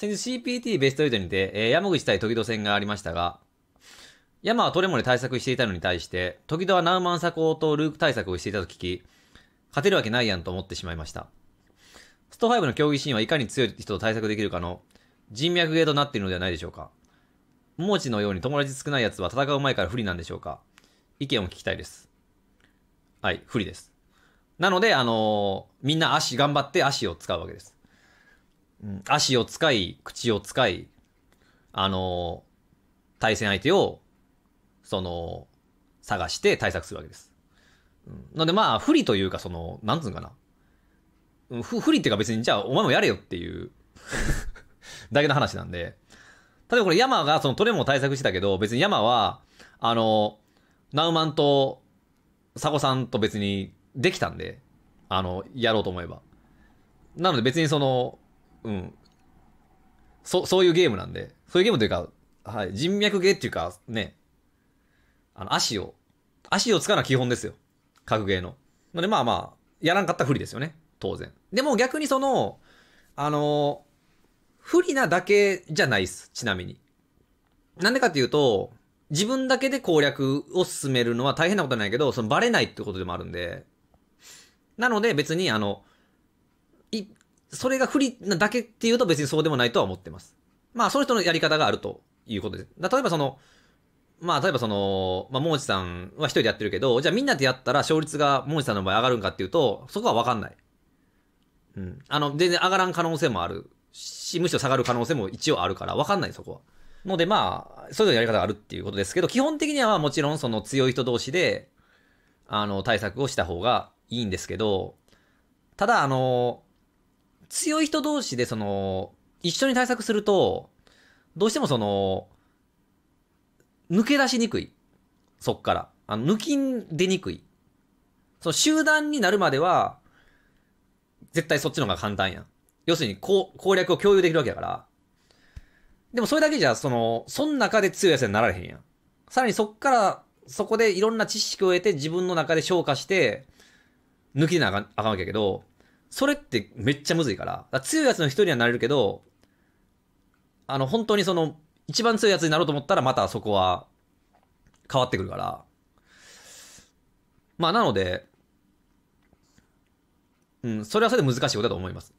先日 CPT ベスト8にて、えー、山口対時戸戦がありましたが、山はトレモで対策していたのに対して、時戸はナウマンコ行とルーク対策をしていたと聞き、勝てるわけないやんと思ってしまいました。スト5の競技シーンはいかに強い人と対策できるかの人脈芸となっているのではないでしょうか。桃チのように友達少ない奴は戦う前から不利なんでしょうか意見を聞きたいです。はい、不利です。なので、あのー、みんな足、頑張って足を使うわけです。うん、足を使い、口を使い、あの、対戦相手を、その、探して対策するわけです。うん、んでまあ、不利というか、その、なんつうんかな。うん、不不利っていうか別に、じゃあお前もやれよっていう だけの話なんで。例えばこれ山がそのトレモを対策してたけど、別に山は、あの、ナウマンとサコさんと別にできたんで、あの、やろうと思えば。なので別にその、うん。そ、そういうゲームなんで。そういうゲームというか、はい、人脈芸っていうか、ね、あの、足を、足をつかな基本ですよ。格ゲーの。ので、まあまあ、やらんかったら不利ですよね。当然。でも逆にその、あの、不利なだけじゃないっす。ちなみに。なんでかっていうと、自分だけで攻略を進めるのは大変なことないけど、そのバレないってことでもあるんで。なので別にあの、い、それが不利なだけっていうと別にそうでもないとは思ってます。まあ、その人のやり方があるということです。例えばその、まあ、例えばその、まあ、桃地さんは一人でやってるけど、じゃあみんなでやったら勝率が桃じさんの場合上がるんかっていうと、そこはわかんない。うん。あの、全然上がらん可能性もあるし、むしろ下がる可能性も一応あるから、わかんないそこは。のでまあ、そういうのやり方があるっていうことですけど、基本的にはもちろんその強い人同士で、あの、対策をした方がいいんですけど、ただあの、強い人同士でその、一緒に対策すると、どうしてもその、抜け出しにくい。そっから。あの、抜きんでにくい。その集団になるまでは、絶対そっちの方が簡単やん。要するに、こう、攻略を共有できるわけだから。でもそれだけじゃ、その、その中で強いやつになられへんやん。さらにそっから、そこでいろんな知識を得て自分の中で消化して、抜きなあかんあかんわけやけど、それってめっちゃむずいから。から強いやつの一人にはなれるけど、あの、本当にその、一番強いやつになろうと思ったらまたそこは変わってくるから。まあなので、うん、それはそれで難しいことだと思います。